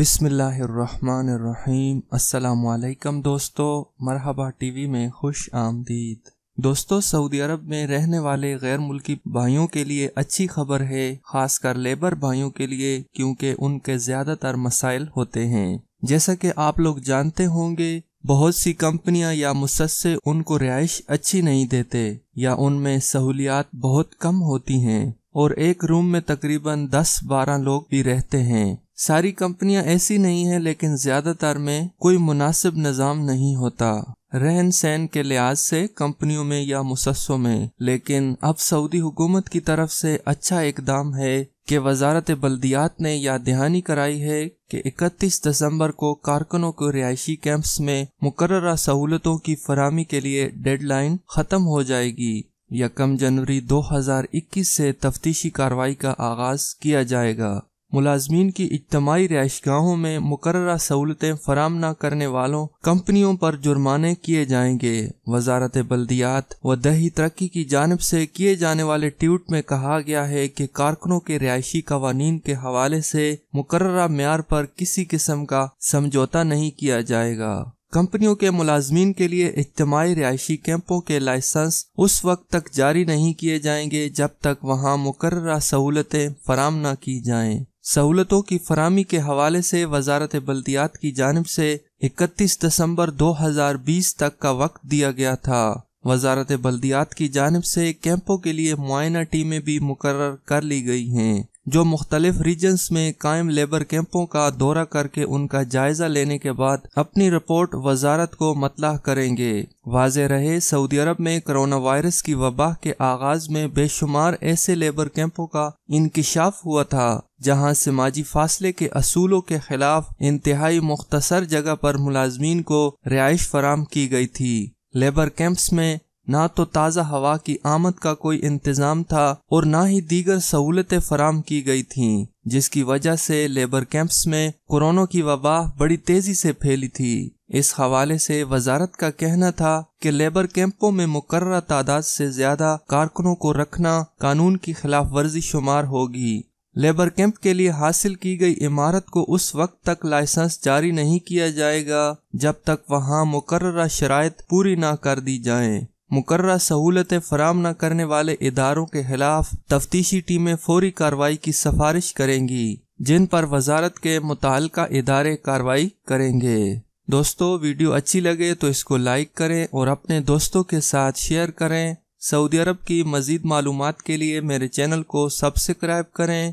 बिसमीम असलकम दोस्तों मरहबा टीवी में खुश आमदीद दोस्तों सऊदी अरब में रहने वाले गैर मुल्की भाइयों के लिए अच्छी खबर है खासकर लेबर भाइयों के लिए क्योंकि उनके ज़्यादातर मसाइल होते हैं जैसा कि आप लोग जानते होंगे बहुत सी कंपनियां या मुसस्से उनको रिहाइश अच्छी नहीं देते या उनमें सहूलियात बहुत कम होती हैं और एक रूम में तकरीबन 10-12 लोग भी रहते हैं सारी कंपनियां ऐसी नहीं है लेकिन ज्यादातर में कोई मुनासिब निज़ाम नहीं होता रहन सहन के लिहाज से कंपनियों में या मुसस्सों में लेकिन अब सऊदी हुकूमत की तरफ से अच्छा इकदाम है कि वजारत बल्दियात ने यह दहानी कराई है कि 31 दिसंबर को कारकनों को रिहायशी कैंप्स में मुकर सहूलतों की फरहमी के लिए डेडलाइन ख़त्म हो जाएगी या कम जनवरी 2021 से तफ्तीशी कार्रवाई का आगाज किया जाएगा मुलाजमीन की इज्तमाही गाहों में मुकर सहूलतें फराम न करने वालों कंपनियों पर जुर्माने किए जाएंगे वजारत बल्दियात व दही तरक्की की जानब से किए जाने वाले ट्वीट में कहा गया है कि कारकुनों के रिहायशी कवानीन के हवाले से मुकर मैार पर किसी किस्म का समझौता नहीं किया जाएगा कंपनियों के मुलाजमीन के लिए इज्तमाही रिहायशी कैंपों के लाइसेंस उस वक्त तक जारी नहीं किए जाएंगे जब तक वहाँ मुकर सहूलतें फराम न की जाएं। सहूलतों की फरहमी के हवाले से वजारत बल्दियात की जानब से 31 दिसंबर 2020 तक का वक्त दिया गया था वजारत बल्दियात की जानब से कैंपों के लिए मुआयना टीमें भी मुकर कर ली गई हैं जो मुख्तलिफ रीजन्स में कायम लेबर कैंपों का दौरा करके उनका जायजा लेने के बाद अपनी रिपोर्ट वजारत को मतलाह करेंगे वाज रहे सऊदी अरब में करोना वायरस की वबा के आगाज में बेशुमार ऐसे लेबर कैंपों का इंकशाफ हुआ था जहाँ समाजी फासले के असूलों के खिलाफ इंतहाई मुख्तसर जगह पर मुलाजमीन को रिहाइश फराम की गई थी लेबर कैंप्स में ना तो ताज़ा हवा की आमद का कोई इंतज़ाम था और ना ही दीगर सहूलतें फराम की गई थीं, जिसकी वजह से लेबर कैंप्स में कोरोना की वबा बड़ी तेज़ी से फैली थी इस हवाले से वजारत का कहना था कि लेबर कैंपों में मुकर तादाद से ज्यादा कारकुनों को रखना कानून की खिलाफ वर्जी शुमार होगी लेबर कैंप के लिए हासिल की गई इमारत को उस वक्त तक लाइसेंस जारी नहीं किया जाएगा जब तक वहां मुकर शरात पूरी ना कर दी जाएं। मुकर्र सहूलतें फराम न करने वाले इदारों के खिलाफ तफ्तीशी टीमें फौरी कार्रवाई की सिफारिश करेंगी जिन पर वजारत के मुतल इदारे कार्रवाई करेंगे दोस्तों वीडियो अच्छी लगे तो इसको लाइक करें और अपने दोस्तों के साथ शेयर करें सऊदी अरब की मज़ीद मालूम के लिए मेरे चैनल को सब्सक्राइब करें